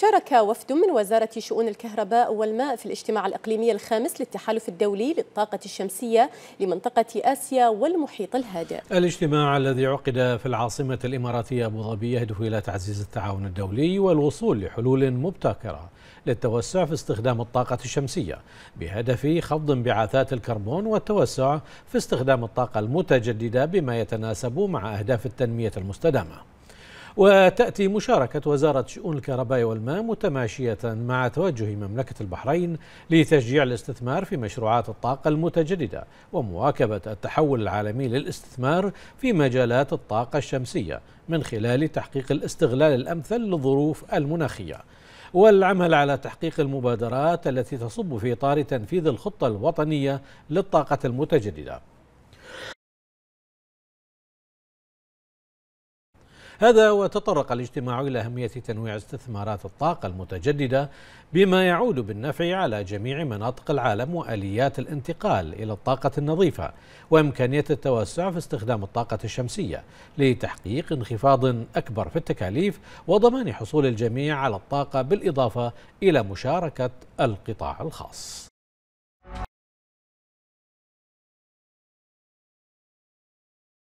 شارك وفد من وزارة شؤون الكهرباء والماء في الاجتماع الإقليمي الخامس للتحالف الدولي للطاقة الشمسية لمنطقة آسيا والمحيط الهادئ الاجتماع الذي عقد في العاصمة الإماراتية أبو ظبي يهدف إلى تعزيز التعاون الدولي والوصول لحلول مبتكرة للتوسع في استخدام الطاقة الشمسية بهدف خفض انبعاثات الكربون والتوسع في استخدام الطاقة المتجددة بما يتناسب مع أهداف التنمية المستدامة وتأتي مشاركة وزارة شؤون الكهرباء والماء متماشية مع توجه مملكة البحرين لتشجيع الاستثمار في مشروعات الطاقة المتجددة ومواكبة التحول العالمي للاستثمار في مجالات الطاقة الشمسية من خلال تحقيق الاستغلال الأمثل للظروف المناخية والعمل على تحقيق المبادرات التي تصب في إطار تنفيذ الخطة الوطنية للطاقة المتجددة هذا وتطرق الاجتماع إلى أهمية تنويع استثمارات الطاقة المتجددة بما يعود بالنفع على جميع مناطق العالم وآليات الانتقال إلى الطاقة النظيفة وإمكانية التوسع في استخدام الطاقة الشمسية لتحقيق انخفاض أكبر في التكاليف وضمان حصول الجميع على الطاقة بالإضافة إلى مشاركة القطاع الخاص